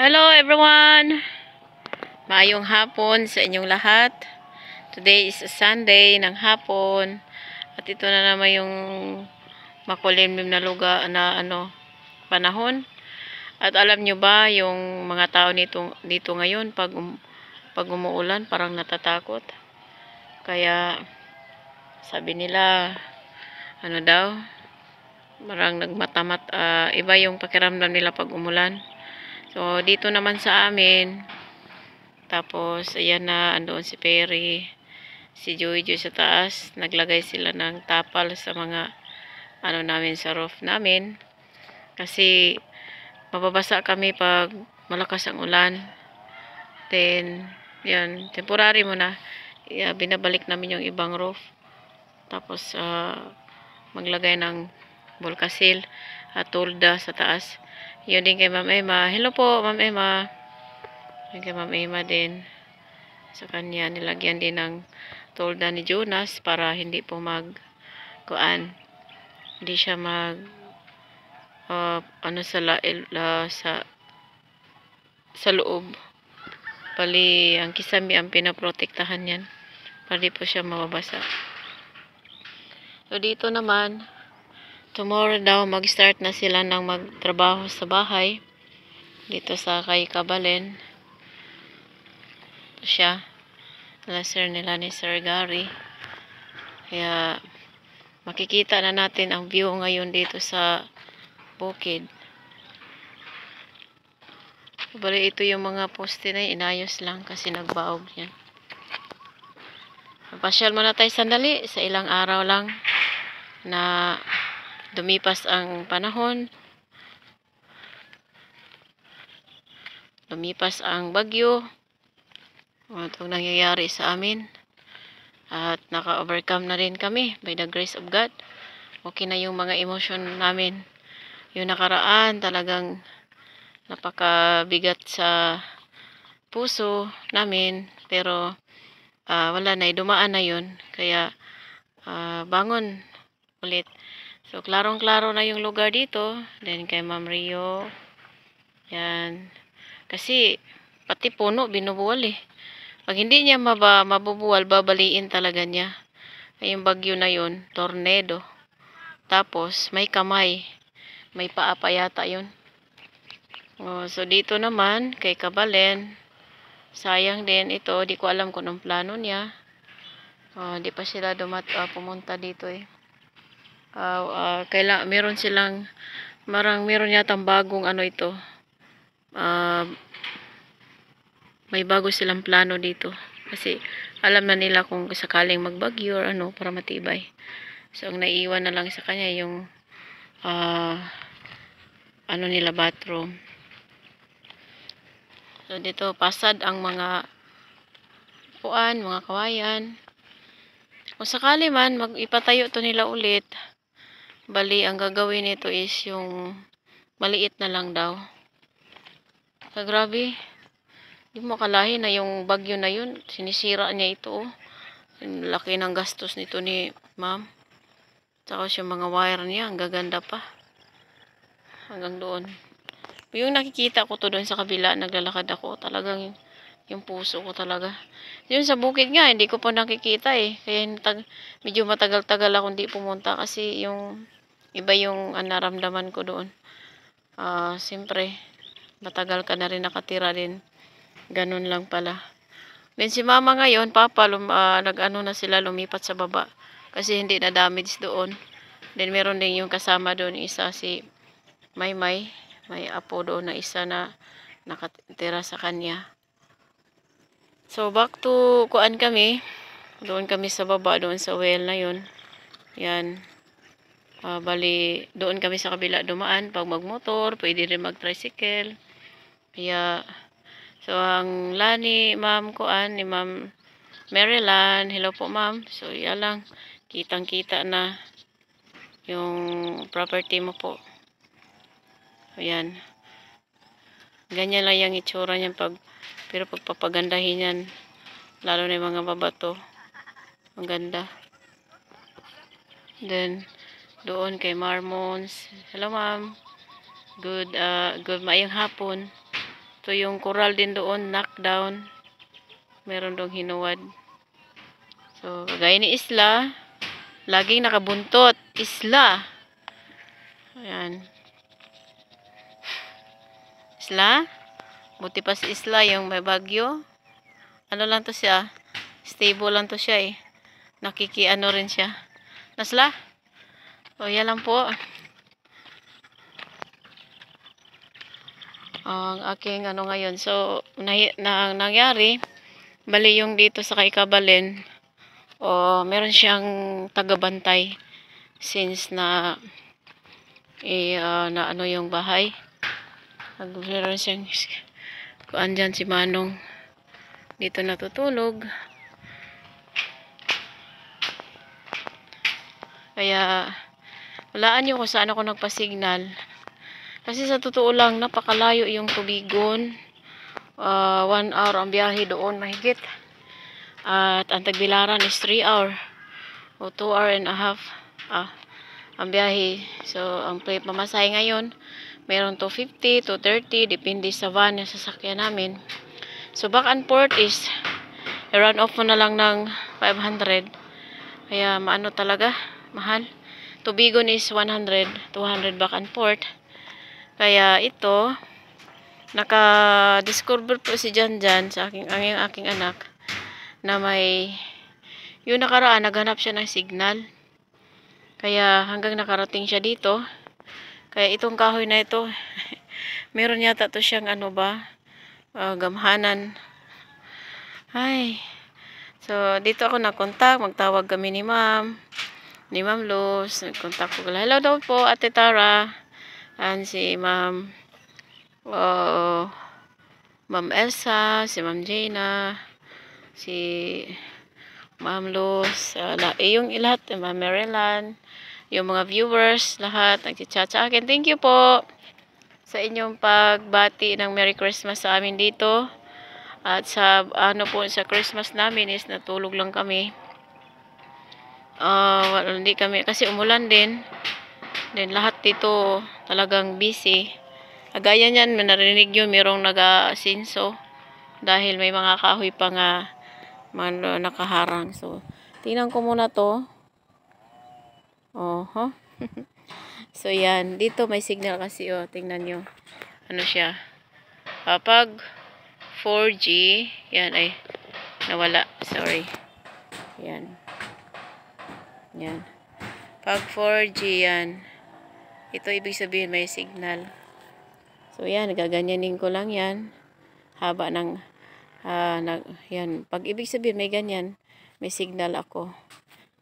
Hello everyone! Maayong hapon sa inyong lahat. Today is a Sunday ng hapon. At ito na naman yung makulimlim na lugar na ano, panahon. At alam nyo ba yung mga tao nito, dito ngayon pag, um, pag umuulan parang natatakot. Kaya sabi nila ano daw parang nagmatamat uh, iba yung pakiramdam nila pag umulan. So, dito naman sa amin. Tapos, ayan na, andoon si Perry. Si Joey Joey sa taas. Naglagay sila ng tapal sa mga ano namin sa roof namin. Kasi, mababasa kami pag malakas ang ulan. Then, yan, temporary muna. Yeah, binabalik namin yung ibang roof. Tapos, uh, maglagay ng bulkasil at tulda sa taas. Yun din kay Ma'am Emma. Hello po, Ma'am Emma. Yun kay Ma'am Emma din. Sa kanya, nilagyan din ng tolda ni Jonas para hindi po mag kuan. Hindi siya mag uh, ano sa la, eh, la sa sa loob. Pali, ang kisami ang pinaprotektahan yan. Pali po siya mababasa. So, dito naman, Tomorrow daw mag-start na sila ng magtrabaho sa bahay. Dito sa kay Kabalen. siya. Laser nila ni Sir Gary. Kaya makikita na natin ang view ngayon dito sa bukid. Bali ito yung mga poste na inayos lang kasi nagbaog yan. Pasyal muna tayo sandali sa ilang araw lang na Dumipas ang panahon. Dumipas ang bagyo. Itong nangyayari sa amin. At naka-overcome na rin kami by the grace of God. Okay na yung mga emotion namin. Yung nakaraan talagang napakabigat sa puso namin. Pero uh, wala na, dumaan na yun. Kaya uh, bangon ulit. So, klarong-klaro na yung lugar dito. Then, kay Ma'am Rio. Yan. Kasi, pati puno, binubuwal eh. Pag hindi niya maba, mabubuwal, babaliin talaga niya. Ay, yung bagyo na yun, tornado. Tapos, may kamay. May paapayata pa yun. Oh, so, dito naman, kay Kabalen. Sayang din ito. Di ko alam kung anong plano niya. Oh, di pa sila dumat uh, pumunta dito eh uh, uh, kaila, meron silang marang meron yata bagong ano ito uh, may bago silang plano dito kasi alam na nila kung sakaling magbagyo or ano para matibay so ang naiiwan na lang sa kanya yung uh, ano nila bathroom so dito pasad ang mga puan, mga kawayan kung sakali man mag ipatayo to nila ulit Bali, ang gagawin nito is yung maliit na lang daw. Ah, grabe. Hindi mo kalahin na yung bagyo na yun, sinisira niya ito. Oh. Laki ng gastos nito ni ma'am. Tapos yung mga wire niya, ang gaganda pa. Hanggang doon. Yung nakikita ko to doon sa kabila, naglalakad ako. Talagang yung puso ko talaga. Yun sa bukid nga, hindi ko pa nakikita eh. Kaya medyo matagal-tagal ako hindi pumunta kasi yung iba yung uh, naramdaman ko doon uh, siyempre matagal ka na rin nakatira din ganun lang pala then si mama ngayon papa lum, uh, ah, nag ano na sila lumipat sa baba kasi hindi na damage doon then meron din yung kasama doon isa si Maymay may apo doon na isa na nakatira sa kanya so back to kuan kami doon kami sa baba doon sa well na yun yan Uh, bali, doon kami sa kabila dumaan. Pag magmotor, pwede rin mag-tricycle. Kaya, so ang lani, ma'am Kuan, ah, ni ma'am Maryland. Hello po ma'am. So, yan lang. Kitang-kita na yung property mo po. Ayan. Ganyan lang yung itsura niyan pag, pero pagpapagandahin niyan, lalo na yung mga babato. Ang ganda. Then, doon kay Marmons. Hello ma'am. Good uh, good maayong hapon. So yung coral din doon knockdown. Meron dong hinuwad. So gaya ni isla, laging nakabuntot. Isla. Ayun. Isla. Buti pa si isla yung may bagyo. Ano lang to siya? Stable lang to siya eh. Nakikiano rin siya. Nasla? So, yan lang po. Ang aking ano ngayon. So, na, na, nangyari, bali yung dito sa kay Kabalin, o oh, meron siyang tagabantay since na eh, uh, na ano yung bahay. Ano, meron siyang kuan dyan si Manong dito natutulog. Kaya, Walaan nyo kung saan ako nagpasignal. Kasi sa totoo lang, napakalayo yung tubigon. Uh, ah, one hour ang biyahe doon, mahigit. At ang tagbilaran is 3 hour. O 2 hour and a half. Ah, ang biyahe. So, ang play pamasahe ngayon, mayroon 250, 230, depende sa van na sasakyan namin. So, back and forth is, i-run off mo na lang ng 500. Kaya, maano talaga, mahal. Tubigon is 100, 200 back and forth. Kaya ito, naka-discover po si Jan Jan sa aking, ang aking anak na may yung nakaraan, naghanap siya ng signal. Kaya hanggang nakarating siya dito. Kaya itong kahoy na ito, meron yata to siyang ano ba, uh, gamhanan. Ay, so dito ako nakontak, magtawag kami ni ma'am ni Ma'am Luz. Nag-contact po kala. Hello daw po, Ate Tara. And si Ma'am oh, Ma'am Elsa, si Ma'am Jaina, si Ma'am Luz, uh, eh, yung lahat, eh, Ma'am Maryland, yung mga viewers, lahat, nagchat sa akin. Thank you po sa inyong pagbati ng Merry Christmas sa amin dito. At sa ano po sa Christmas namin is natulog lang kami uh, hindi kami kasi umulan din then lahat dito talagang busy kagaya niyan narinig yun merong nagasinso dahil may mga kahoy pa nga man, nakaharang so tingnan ko muna to oh huh? so yan dito may signal kasi oh tingnan nyo ano siya kapag 4G yan ay nawala sorry yan yan. Pag 4G yan. Ito ibig sabihin may signal. So yan, gaganyanin ko lang yan. Haba ng, uh, nag, yan. Pag ibig sabihin may ganyan, may signal ako.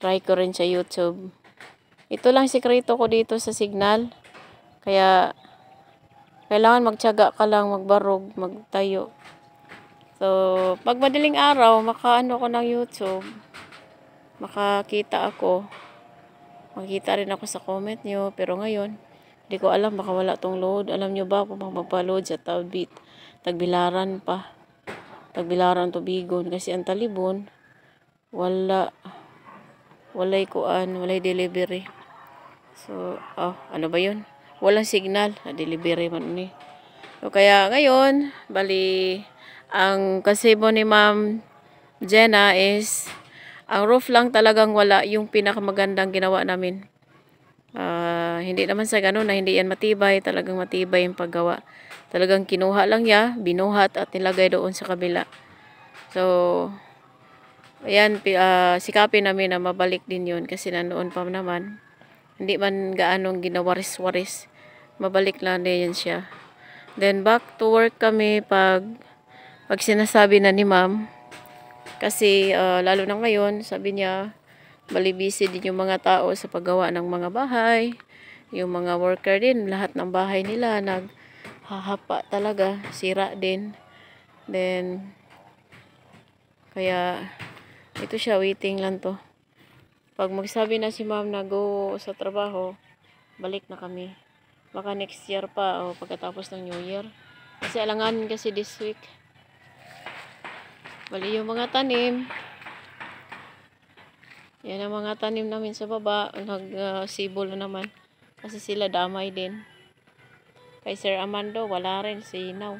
Try ko rin sa YouTube. Ito lang sikreto ko dito sa signal. Kaya, kailangan magtyaga ka lang, magbarog, magtayo. So, pag madaling araw, makaano ko ng YouTube makakita ako makita rin ako sa comment nyo pero ngayon hindi ko alam baka wala tong load alam nyo ba kung magpa-load sa tabit tagbilaran pa tagbilaran tubigon kasi ang talibon wala walay kuan walay delivery so oh ano ba yun walang signal na ah, delivery man ni so kaya ngayon bali ang kasibo ni ma'am Jenna is ang roof lang talagang wala yung pinakamagandang ginawa namin. Uh, hindi naman sa ganun na hindi yan matibay. Talagang matibay yung paggawa. Talagang kinuha lang niya, binuhat at nilagay doon sa kabila. So, ayan, uh, sikapin namin na mabalik din yun kasi nanoon pa naman. Hindi man gaanong ginawaris-waris. Mabalik lang din siya. Then, back to work kami pag, pag sinasabi na ni ma'am kasi uh, lalo na ngayon, sabi niya, malibisi din yung mga tao sa paggawa ng mga bahay. Yung mga worker din, lahat ng bahay nila naghahapa talaga, sira din. Then, kaya, ito siya, waiting lang to. Pag magsabi na si ma'am na go sa trabaho, balik na kami. Baka next year pa o pagkatapos ng new year. Kasi alangan kasi this week. Bali yung mga tanim. Yan ang mga tanim namin sa baba. Nag-sibol ah, na naman. Kasi sila damay din. Kay Sir Amando, wala rin sinaw.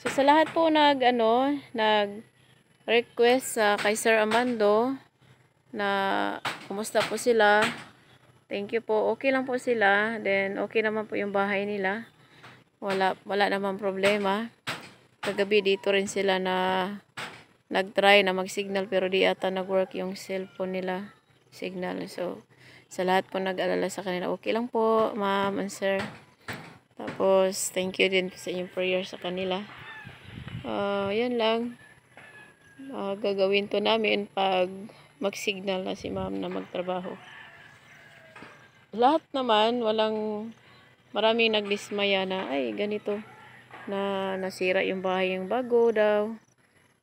So sa lahat po nag, ano, nag request sa uh, kay Sir Amando na kumusta po sila. Thank you po. Okay lang po sila. Then okay naman po yung bahay nila. Wala wala naman problema. Kagabi dito rin sila na nagtry na mag-signal pero di ata nag-work yung cellphone nila signal. So, sa lahat po nag-alala sa kanila, okay lang po, ma'am and sir. Tapos, thank you din sa inyong prayer sa kanila. Uh, ah, yan lang. Uh, gagawin to namin pag mag-signal na si ma'am na magtrabaho. Lahat naman, walang maraming nagdismaya na, ay, ganito, na nasira yung bahay yung bago daw.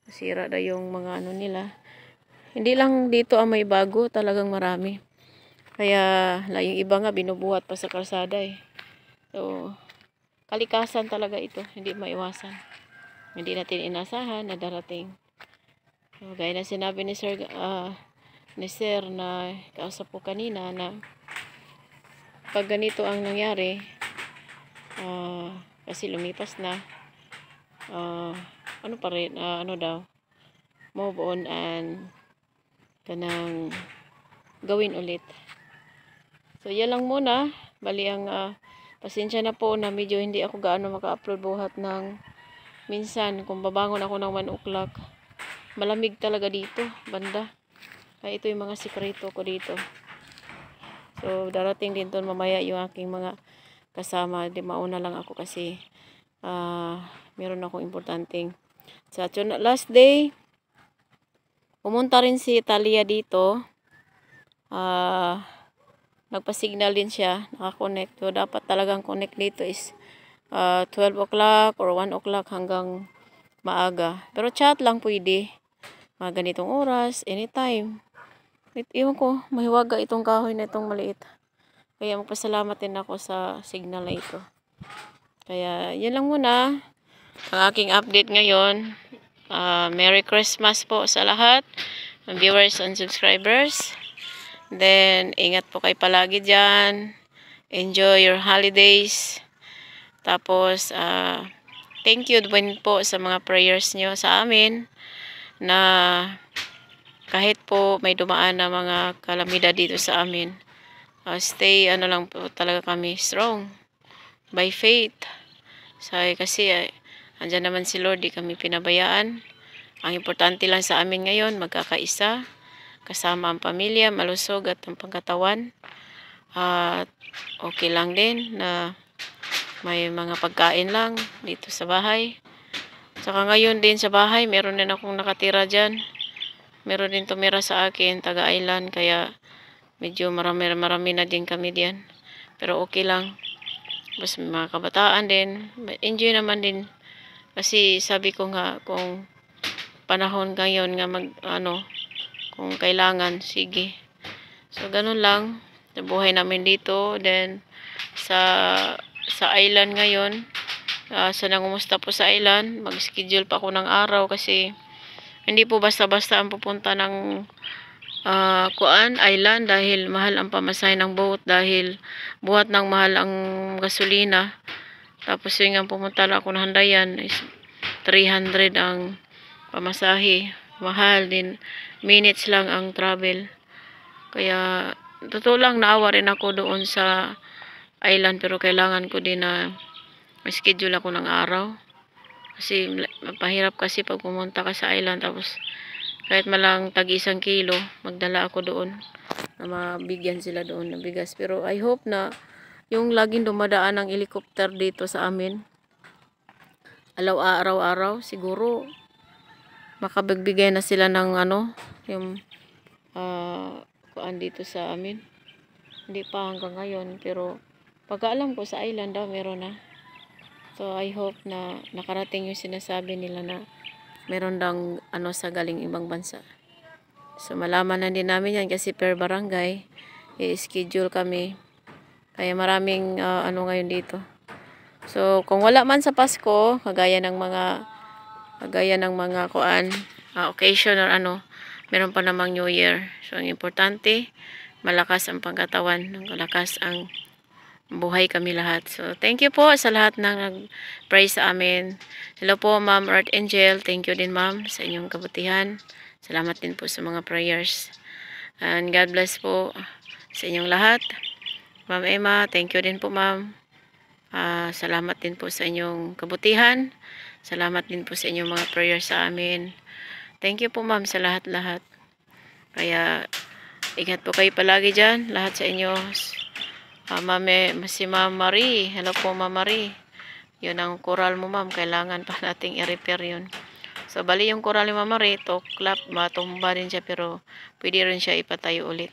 Sira na yung mga ano nila. Hindi lang dito ang ah, may bago, talagang marami. Kaya la yung iba nga binubuhat pa sa kalsada eh. So, kalikasan talaga ito, hindi maiwasan. Hindi natin inasahan na darating. So, gaya na sinabi ni Sir uh, ni Sir na kausap ko kanina na pag ganito ang nangyari uh, kasi lumipas na uh, ano pa rin, uh, ano daw, move on and kanang gawin ulit. So, yan lang muna. Bali ang uh, pasensya na po na medyo hindi ako gaano maka-upload buhat ng minsan kung babangon ako ng 1 o'clock. Malamig talaga dito, banda. Kaya ito yung mga sikreto ko dito. So, darating din to mamaya yung aking mga kasama. Di mauna lang ako kasi uh, meron akong importanteng sa so, na last day, pumunta rin si Talia dito. Ah, uh, nagpa-signal din siya, naka So, dapat talagang connect dito is uh, ah, 12 o'clock or 1 o'clock hanggang maaga. Pero chat lang pwede. Mga ganitong oras, anytime. Iwan ko, mahiwaga itong kahoy na itong maliit. Kaya magpasalamat din ako sa signal na ito. Kaya, yun lang muna ang aking update ngayon. Uh, Merry Christmas po sa lahat, viewers and subscribers. Then, ingat po kayo palagi dyan. Enjoy your holidays. Tapos, uh, thank you din po sa mga prayers nyo sa amin na kahit po may dumaan na mga kalamidad dito sa amin. Uh, stay, ano lang po talaga kami, strong. By faith. So, kasi, uh, Andiyan naman si Lord, di kami pinabayaan. Ang importante lang sa amin ngayon, magkakaisa, kasama ang pamilya, malusog at ang pangkatawan. At okay lang din na may mga pagkain lang dito sa bahay. Saka ngayon din sa bahay, meron din akong nakatira dyan. Meron din tumira sa akin, taga-island, kaya medyo marami-marami na din kami diyan. Pero okay lang. Basta mga kabataan din, enjoy naman din kasi sabi ko nga kung panahon ngayon nga mag ano kung kailangan sige. So ganun lang sa namin dito then sa sa island ngayon uh, sa nangumusta po sa island mag-schedule pa ako ng araw kasi hindi po basta-basta ang pupunta ng uh, kuan island dahil mahal ang pamasahe ng boat dahil buhat ng mahal ang gasolina tapos yun nga pumunta lang ako handa yan is 300 ang pamasahe. Mahal din. Minutes lang ang travel. Kaya totoo lang naawa rin ako doon sa island pero kailangan ko din na schedule ako ng araw. Kasi mapahirap kasi pag pumunta ka sa island tapos kahit malang tag isang kilo magdala ako doon na mabigyan sila doon ng bigas pero I hope na yung laging dumadaan ng helicopter dito sa amin alaw araw-araw siguro makabagbigay na sila ng ano yung uh, kuan dito sa amin hindi pa hanggang ngayon pero pagkaalam ko sa island daw meron na so I hope na nakarating yung sinasabi nila na meron daw ano sa galing ibang bansa so malaman na din namin yan kasi per barangay i-schedule kami kaya maraming uh, ano ngayon dito. So, kung wala man sa Pasko, kagaya ng mga kagaya ng mga kuan, uh, occasion or ano, meron pa namang New Year. So, ang importante, malakas ang pangkatawan, malakas ang buhay kami lahat. So, thank you po sa lahat ng nag-pray sa amin. Hello po, Ma'am Earth Angel. Thank you din, Ma'am, sa inyong kabutihan. Salamat din po sa mga prayers. And God bless po sa inyong lahat. Ma'am Emma, thank you din po ma'am. Uh, salamat din po sa inyong kabutihan. Salamat din po sa inyong mga prayers sa amin. Thank you po ma'am sa lahat-lahat. Kaya ingat po kayo palagi dyan. Lahat sa inyo. Uh, ah, mame, si Ma'am Marie. Hello po Ma'am Marie. Yun ang koral mo ma'am. Kailangan pa nating i-repair yun. So bali yung koral ni Ma'am Marie, to clap, matumba din siya pero pwede rin siya ipatayo ulit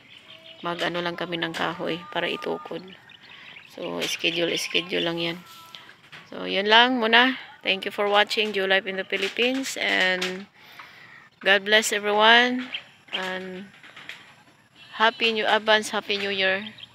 mag ano lang kami ng kahoy para itukod so schedule schedule lang yan so yun lang muna thank you for watching Jew Life in the Philippines and God bless everyone and happy new advance happy new year